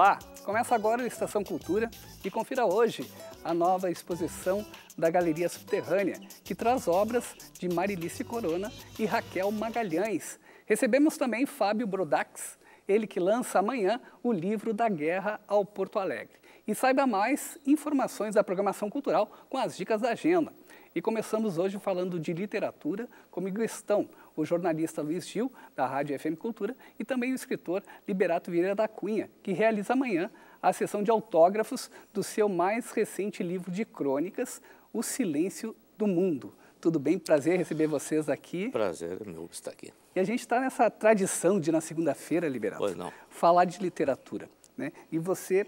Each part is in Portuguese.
Olá, começa agora a Estação Cultura e confira hoje a nova exposição da Galeria Subterrânea, que traz obras de Marilice Corona e Raquel Magalhães. Recebemos também Fábio Brodax, ele que lança amanhã o livro da Guerra ao Porto Alegre. E saiba mais informações da programação cultural com as dicas da agenda. E começamos hoje falando de literatura comigo estão o jornalista Luiz Gil, da Rádio FM Cultura, e também o escritor Liberato Vieira da Cunha, que realiza amanhã a sessão de autógrafos do seu mais recente livro de crônicas, O Silêncio do Mundo. Tudo bem? Prazer receber vocês aqui. Prazer é meu estar aqui. E a gente está nessa tradição de, na segunda-feira, Liberato, pois não. falar de literatura. Né? E você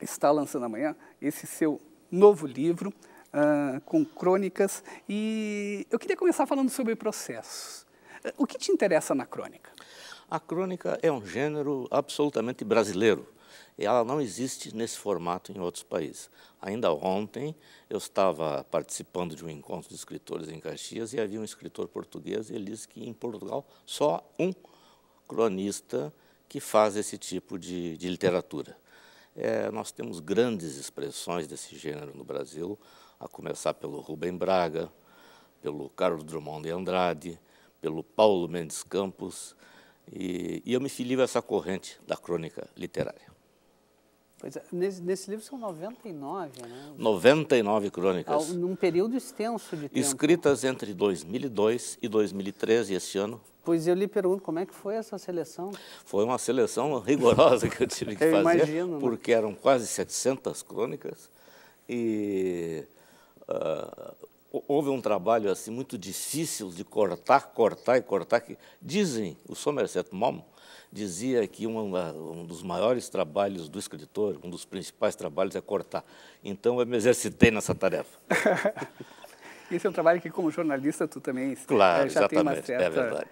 está lançando amanhã esse seu novo livro, Uh, com crônicas. E eu queria começar falando sobre processos. O que te interessa na crônica? A crônica é um gênero absolutamente brasileiro. Ela não existe nesse formato em outros países. Ainda ontem eu estava participando de um encontro de escritores em Caxias e havia um escritor português e ele disse que em Portugal só um cronista que faz esse tipo de, de literatura. É, nós temos grandes expressões desse gênero no Brasil, a começar pelo Rubem Braga, pelo Carlos Drummond de Andrade, pelo Paulo Mendes Campos, e, e eu me filio a essa corrente da crônica literária. Pois é, nesse, nesse, livro são 99, né? 99 crônicas. Num período extenso de tempo. Escritas entre 2002 e 2013, este ano. Pois eu lhe pergunto, como é que foi essa seleção? Foi uma seleção rigorosa que eu tive que eu fazer, imagino, né? porque né? eram quase 700 crônicas e uh, houve um trabalho assim muito difícil de cortar, cortar e cortar, que dizem, o Somerset Maugham dizia que uma, um dos maiores trabalhos do escritor, um dos principais trabalhos é cortar. Então eu me exercitei nessa tarefa. Esse é um trabalho que, como jornalista, tu também eh, claro, já tem uma é certa... É verdade.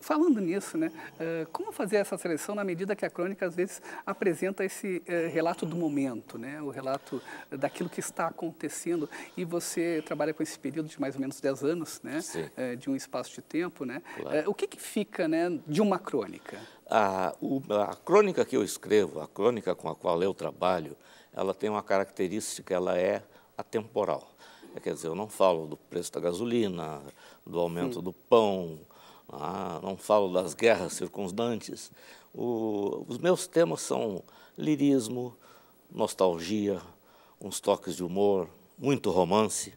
Falando nisso, né, eh, como fazer essa seleção na medida que a crônica, às vezes, apresenta esse eh, relato do momento, né, o relato daquilo que está acontecendo, e você trabalha com esse período de mais ou menos 10 anos, né, Sim. de um espaço de tempo, né? Claro. O que, que fica né, de uma crônica? A, o, a crônica que eu escrevo, a crônica com a qual eu trabalho, ela tem uma característica, ela é atemporal. É, quer dizer, eu não falo do preço da gasolina, do aumento do pão, ah, não falo das guerras circundantes. O, os meus temas são lirismo, nostalgia, uns toques de humor, muito romance.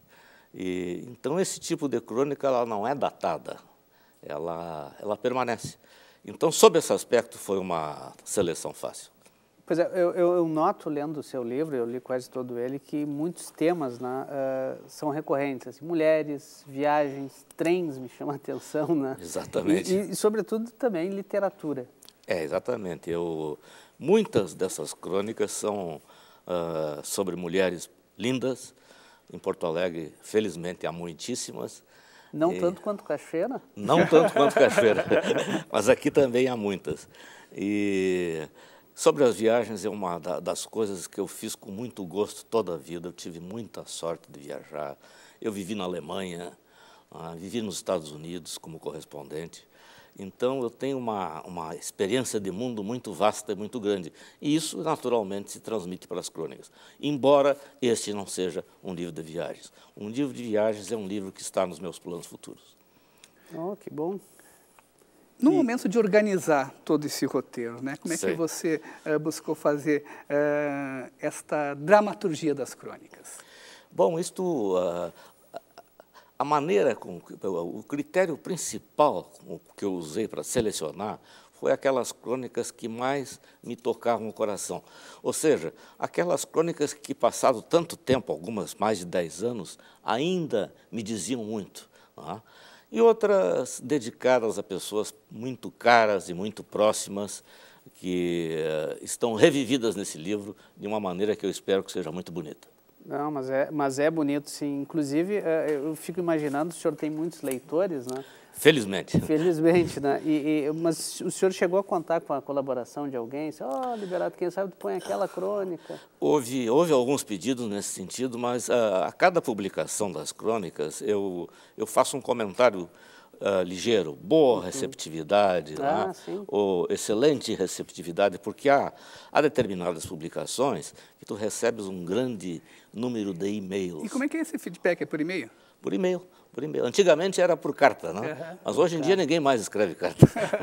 E, então, esse tipo de crônica ela não é datada, ela, ela permanece. Então, sob esse aspecto, foi uma seleção fácil. Pois é, eu, eu, noto lendo o seu livro, eu li quase todo ele, que muitos temas né, uh, são recorrentes. Assim, mulheres, viagens, trens me chama a atenção. Né? Exatamente. E, e, e, sobretudo, também literatura. É, exatamente. Eu, muitas dessas crônicas são uh, sobre mulheres lindas. Em Porto Alegre, felizmente, há muitíssimas. Não e... tanto quanto Cachoeira? Não tanto quanto Cachoeira, mas aqui também há muitas. E Sobre as viagens, é uma das coisas que eu fiz com muito gosto toda a vida. Eu tive muita sorte de viajar. Eu vivi na Alemanha, ah, vivi nos Estados Unidos como correspondente. Então, eu tenho uma, uma experiência de mundo muito vasta e muito grande. E isso, naturalmente, se transmite para as crônicas. Embora este não seja um livro de viagens. Um livro de viagens é um livro que está nos meus planos futuros. Oh, que bom. No e... momento de organizar todo esse roteiro, né? como é Sei. que você uh, buscou fazer uh, esta dramaturgia das crônicas? Bom, isto, uh, a maneira, com, o critério principal que eu usei para selecionar foi aquelas crônicas que mais me tocavam o coração. Ou seja, aquelas crônicas que, passado tanto tempo, algumas mais de 10 anos, ainda me diziam muito. Não tá? é? e outras dedicadas a pessoas muito caras e muito próximas que eh, estão revividas nesse livro de uma maneira que eu espero que seja muito bonita. Não, mas é, mas é bonito, sim. Inclusive, eh, eu fico imaginando, o senhor tem muitos leitores, né? Felizmente. Felizmente, né? E, e, mas o senhor chegou a contar com a colaboração de alguém? Ó, oh, liberado, quem sabe põe aquela crônica. Houve, houve alguns pedidos nesse sentido, mas a, ah, a cada publicação das crônicas eu, eu faço um comentário Uh, ligeiro, boa uhum. receptividade, né? ah, sim. ou excelente receptividade, porque há, há determinadas publicações que tu recebes um grande número de e-mails. E como é que é esse feedback? É por e-mail? Por e-mail por e-mail. Antigamente era por carta, não? Né? mas hoje em dia ninguém mais escreve carta.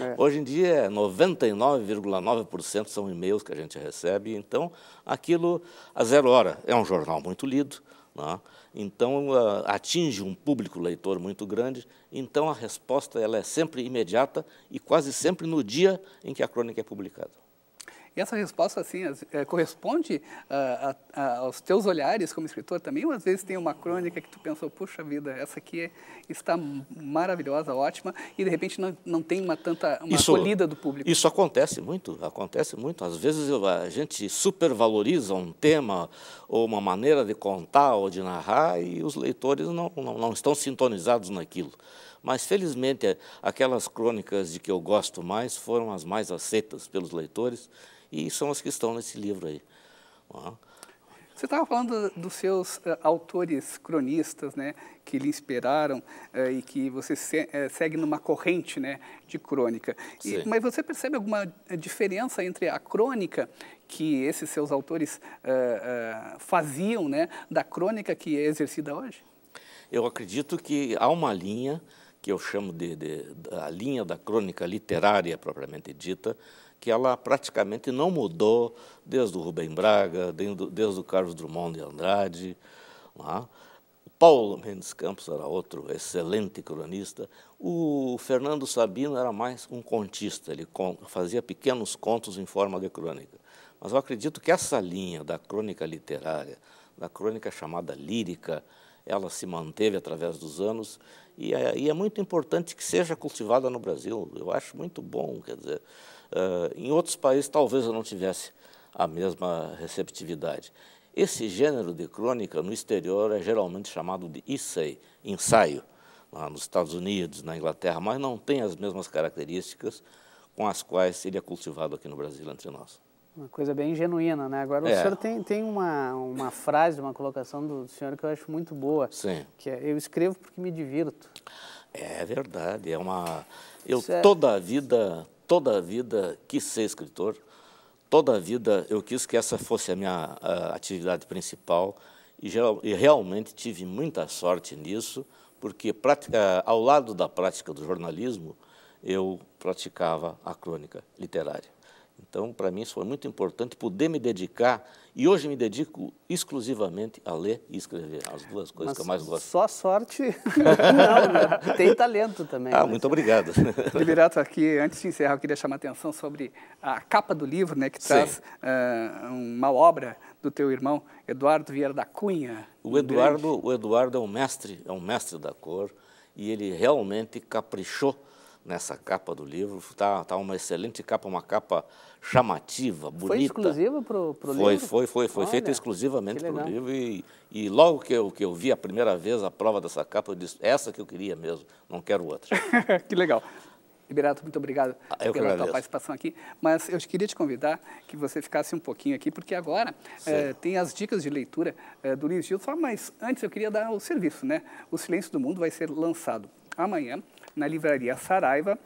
É. Hoje em dia, 99,9% é são e-mails que a gente recebe, então aquilo a zero hora. É um jornal muito lido, não? Né? então ah, atinge um público leitor muito grande, então a resposta ela é sempre imediata e quase sempre no dia em que a crônica é publicada. E essa resposta, assim, eh, corresponde ah, a, a, aos teus olhares como escritor também? Ou às vezes tem uma crônica que tu pensou, puxa vida, essa aqui está maravilhosa, ótima, e de repente não, não tem uma tanta uma isso, acolhida do público? Isso acontece muito, acontece muito. Às vezes a gente supervaloriza um tema ou uma maneira de contar ou de narrar e os leitores não, não, não estão sintonizados naquilo mas felizmente aquelas crônicas de que eu gosto mais foram as mais aceitas pelos leitores e são as que estão nesse livro aí. Você estava falando dos seus uh, autores cronistas, né, que lhe inspiraram uh, e que você se, uh, segue numa corrente, né, de crônica. E, mas você percebe alguma diferença entre a crônica que esses seus autores faziam, né, da crônica que é exercida hoje? Eu acredito que há uma linha que eu chamo de, de a linha da crônica literária propriamente dita, que ela praticamente não mudou desde o Rubem Braga, desde o Carlos Drummond de Andrade. Lá. O Paulo Mendes Campos era outro excelente cronista. O Fernando Sabino era mais um contista, ele fazia pequenos contos em forma de crônica. Mas eu acredito que essa linha da crônica literária, da crônica chamada lírica, ela se manteve através dos anos e é, e é muito importante que seja cultivada no Brasil. Eu acho muito bom, quer dizer, Uh, em outros países, talvez eu não tivesse a mesma receptividade. Esse gênero de crônica no exterior é geralmente chamado de essay, ensaio, nos Estados Unidos, na Inglaterra, mas não tem as mesmas características com as quais ele é cultivado aqui no Brasil entre nós. Uma coisa bem genuína, né? Agora, é. o senhor tem, tem uma, uma frase, uma colocação do senhor que eu acho muito boa. Sim. Que é, eu escrevo porque me divirto. É verdade, é uma... Eu é toda a vida, toda a vida quis ser escritor, toda a vida eu quis que essa fosse a minha a, atividade principal e, geral, e, realmente tive muita sorte nisso, porque prática, ao lado da prática do jornalismo, eu praticava a crônica literária. Então, para mim, isso foi muito importante, poder me dedicar, e hoje me dedico exclusivamente a ler e escrever, as duas coisas Mas que eu mais gosto. Só sorte? Não, né? tem talento também. Ah, né? muito obrigado. Liberato, aqui, antes de encerrar, eu queria chamar a atenção sobre a capa do livro, né, que traz uh, uma obra do teu irmão, Eduardo Vieira da Cunha. O Eduardo, o Eduardo é um mestre, é um mestre da cor, e ele realmente caprichou nessa capa do livro. Está tá uma excelente capa, uma capa chamativa, bonita. Foi exclusiva para o livro? Foi, foi, foi. Foi feita exclusivamente para o livro. E, e logo que eu, que eu vi a primeira vez a prova dessa capa, eu disse, essa que eu queria mesmo, não quero outra. que legal. Liberato, muito obrigado ah, pela tua participação aqui. Mas eu queria te convidar que você ficasse um pouquinho aqui, porque agora eh, tem as dicas de leitura eh, do Luiz Gil. Só, mas antes eu queria dar o serviço, né? O Silêncio do Mundo vai ser lançado amanhã, na livraria Saraiva,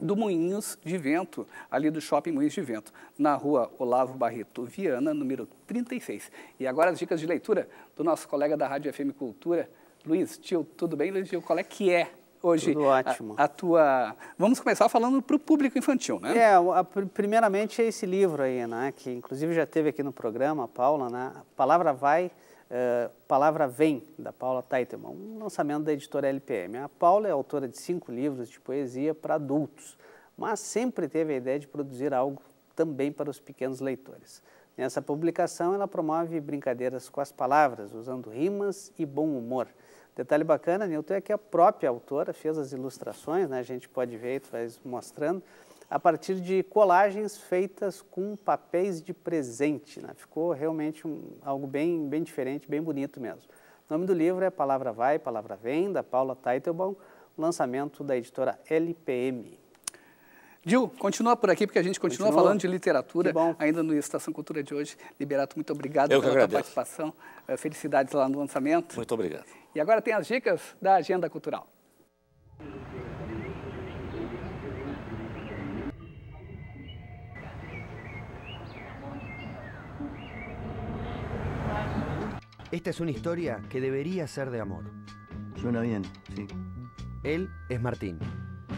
do Moinhos de Vento, ali do Shopping Moinhos de Vento, na rua Olavo Barreto Viana, número 36. E agora as dicas de leitura do nosso colega da Rádio FM Cultura, Luiz Tio. Tudo bem, Luiz Tio? Qual é que é hoje Tudo ótimo. A, a tua... Vamos começar falando para o público infantil, né? É, a, primeiramente é esse livro aí, né? Que inclusive já teve aqui no programa, a Paula, né? A palavra vai eh, Palavra Vem, da Paula Teitelman, um lançamento da editora LPM. A Paula é autora de cinco livros de poesia para adultos, mas sempre teve a ideia de produzir algo também para os pequenos leitores. Nessa publicação, ela promove brincadeiras com as palavras, usando rimas e bom humor. Detalhe bacana, Nilton, é que a própria autora fez as ilustrações, né? a gente pode ver, tu vai mostrando, a partir de colagens feitas com papéis de presente. Né? Ficou realmente um, algo bem, bem diferente, bem bonito mesmo. O nome do livro é Palavra Vai, Palavra Vem, da Paula Teitelbaum, lançamento da editora LPM. Dil, continua por aqui, porque a gente continua, continua. falando de literatura ainda no Estação Cultura de hoje. Liberato, muito obrigado Eu pela sua participação. Eh, felicidades lá no lançamento. Muito obrigado. E agora tem as dicas da Agenda Cultural. Esta es una historia que debería ser de amor. Suena bien, sí. Él es Martín.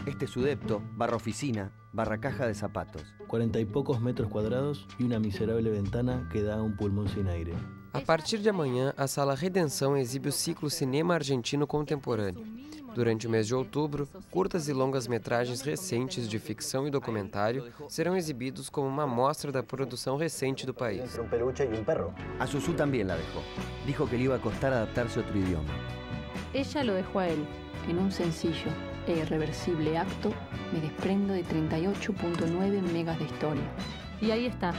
Este es su depto, barra oficina, barra caja de zapatos. Cuarenta y pocos metros cuadrados y una miserable ventana que da a un pulmón sin aire. A partir de amanhã, a Sala Redenção exibe o ciclo Cinema Argentino Contemporâneo. Durante o mês de outubro, curtas e longas metragens recentes de ficção e documentário serão exibidos como uma amostra da produção recente do país. A Susu também la deixou. Dijo que lhe ia custar adaptar-se a outro idioma. Ella lo dejó a él, em um sencillo e irreversible acto, me desprendo de 38.9 megas de história. E aí está,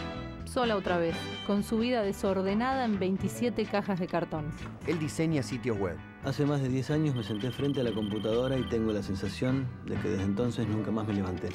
sola otra vez, con su vida desordenada en 27 cajas de cartón. Él diseña sitios web. Hace más de 10 años me senté frente a la computadora y tengo la sensación de que desde entonces nunca más me levanté.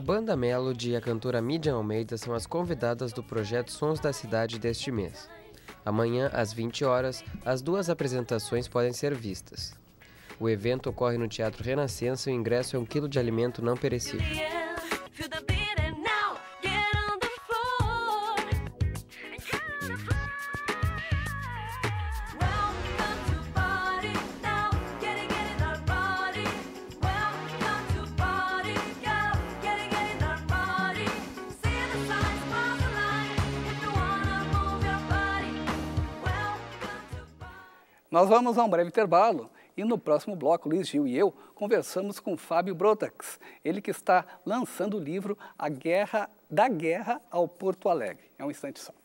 A banda Melody e a cantora Midian Almeida são as convidadas do projeto Sons da Cidade deste mês. Amanhã, às 20 horas, as duas apresentações podem ser vistas. O evento ocorre no Teatro Renascença e o ingresso é um quilo de alimento não perecível. Nós vamos a um breve intervalo e no próximo bloco, Luiz Gil e eu conversamos com Fábio Brotax, ele que está lançando o livro A Guerra da Guerra ao Porto Alegre. É um instante só.